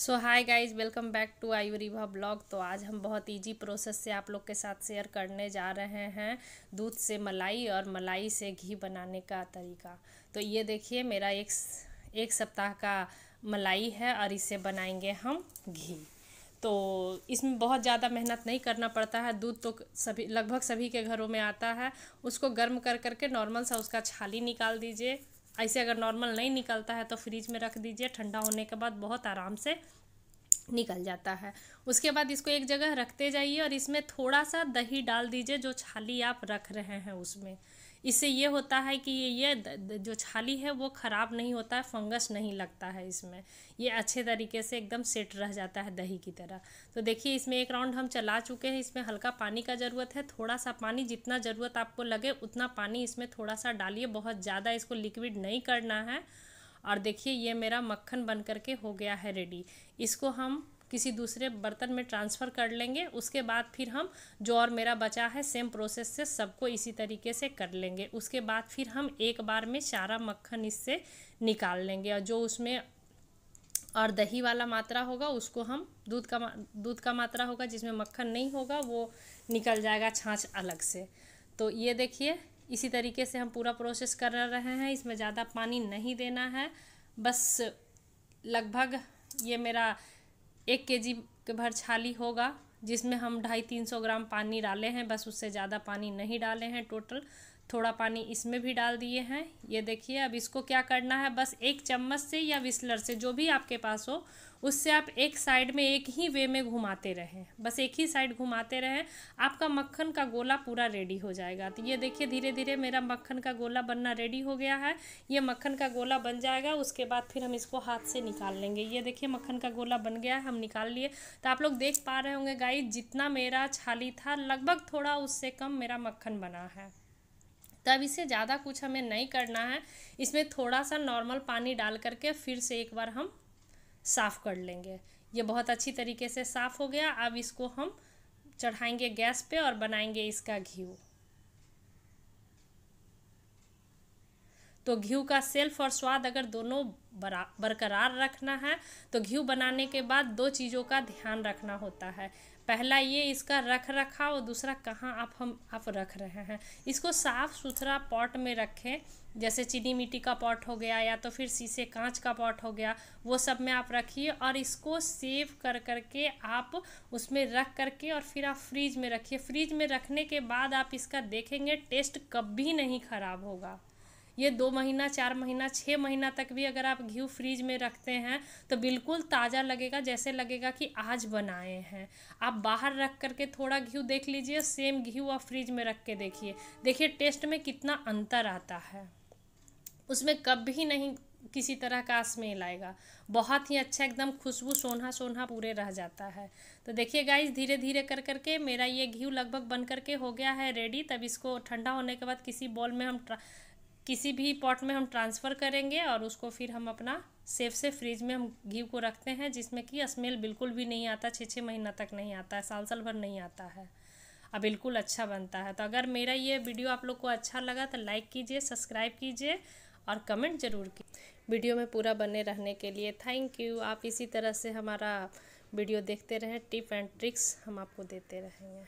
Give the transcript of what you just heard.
so hi guys welcome back to आयु रिभा blog तो आज हम बहुत इजी प्रोसेस से आप लोग के साथ शेयर करने जा रहे हैं दूध से मलाई और मलाई से घी बनाने का तरीका तो ये देखिए मेरा एक एक सप्ताह का मलाई है और इसे बनाएंगे हम घी तो इसमें बहुत ज़्यादा मेहनत नहीं करना पड़ता है दूध तो सभी लगभग सभी के घरों में आता है उसको गर्म कर करके नॉर्मल सा उसका छाली निकाल दीजिए ऐसे अगर नॉर्मल नहीं निकलता है तो फ्रिज में रख दीजिए ठंडा होने के बाद बहुत आराम से निकल जाता है उसके बाद इसको एक जगह रखते जाइए और इसमें थोड़ा सा दही डाल दीजिए जो छाली आप रख रहे हैं उसमें इससे ये होता है कि ये ये जो छाली है वो ख़राब नहीं होता है फंगस नहीं लगता है इसमें ये अच्छे तरीके से एकदम सेट रह जाता है दही की तरह तो देखिए इसमें एक राउंड हम चला चुके हैं इसमें हल्का पानी का ज़रूरत है थोड़ा सा पानी जितना ज़रूरत आपको लगे उतना पानी इसमें थोड़ा सा डालिए बहुत ज़्यादा इसको लिक्विड नहीं करना है और देखिए ये मेरा मक्खन बन करके हो गया है रेडी इसको हम किसी दूसरे बर्तन में ट्रांसफ़र कर लेंगे उसके बाद फिर हम जो और मेरा बचा है सेम प्रोसेस से सबको इसी तरीके से कर लेंगे उसके बाद फिर हम एक बार में सारा मक्खन इससे निकाल लेंगे और जो उसमें और दही वाला मात्रा होगा उसको हम दूध का दूध का मात्रा होगा जिसमें मक्खन नहीं होगा वो निकल जाएगा छाछ अलग से तो ये देखिए इसी तरीके से हम पूरा प्रोसेस कर रहे हैं इसमें ज़्यादा पानी नहीं देना है बस लगभग ये मेरा एक के जी भर छाली होगा जिसमें हम ढाई तीन सौ ग्राम पानी डाले हैं बस उससे ज़्यादा पानी नहीं डाले हैं टोटल थोड़ा पानी इसमें भी डाल दिए हैं ये देखिए अब इसको क्या करना है बस एक चम्मच से या विस्लर से जो भी आपके पास हो उससे आप एक साइड में एक ही वे में घुमाते रहें बस एक ही साइड घुमाते रहें आपका मक्खन का गोला पूरा रेडी हो जाएगा तो ये देखिए धीरे धीरे मेरा मक्खन का गोला बनना रेडी हो गया है ये मक्खन का गोला बन जाएगा उसके बाद फिर हम इसको हाथ से निकाल लेंगे ये देखिए मक्खन का गोला बन गया है हम निकाल लिए तो आप लोग देख पा रहे होंगे गाई जितना मेरा छाली था लगभग थोड़ा उससे कम मेरा मक्खन बना है तब इसे ज़्यादा कुछ हमें नहीं करना है इसमें थोड़ा सा नॉर्मल पानी डाल करके फिर से एक बार हम साफ़ कर लेंगे ये बहुत अच्छी तरीके से साफ़ हो गया अब इसको हम चढ़ाएंगे गैस पे और बनाएंगे इसका घी तो घी का सेल्फ और स्वाद अगर दोनों बरा बरकरार रखना है तो घी बनाने के बाद दो चीज़ों का ध्यान रखना होता है पहला ये इसका रख रखाव और दूसरा कहाँ आप हम आप रख रहे हैं इसको साफ़ सुथरा पॉट में रखें जैसे चीनी मिट्टी का पॉट हो गया या तो फिर शीशे कांच का पॉट हो गया वो सब में आप रखिए और इसको सेव कर करके आप उसमें रख करके और फिर आप फ्रीज में रखिए फ्रीज में रखने के बाद आप इसका देखेंगे टेस्ट कभी नहीं ख़राब होगा ये दो महीना चार महीना छः महीना तक भी अगर आप घी फ्रिज में रखते हैं तो बिल्कुल ताज़ा लगेगा जैसे लगेगा कि आज बनाए हैं आप बाहर रख करके थोड़ा घी देख लीजिए सेम घी आप फ्रिज में रख के देखिए देखिए टेस्ट में कितना अंतर आता है उसमें कभी नहीं किसी तरह का स्मेल आएगा बहुत ही अच्छा एकदम खुशबू सोना सोना पूरे रह जाता है तो देखिए गाइस धीरे धीरे कर करके मेरा ये घी लगभग बन करके हो गया है रेडी तब इसको ठंडा होने के बाद किसी बॉल में हम किसी भी पॉट में हम ट्रांसफ़र करेंगे और उसको फिर हम अपना सेफ से फ्रिज में हम घी को रखते हैं जिसमें कि स्मेल बिल्कुल भी नहीं आता छः छः महीना तक नहीं आता है साल साल भर नहीं आता है अब बिल्कुल अच्छा बनता है तो अगर मेरा ये वीडियो आप लोग को अच्छा लगा तो लाइक कीजिए सब्सक्राइब कीजिए और कमेंट ज़रूर कीजिए वीडियो में पूरा बने रहने के लिए थैंक यू आप इसी तरह से हमारा वीडियो देखते रहें टिप एंड ट्रिक्स हम आपको देते रहेंगे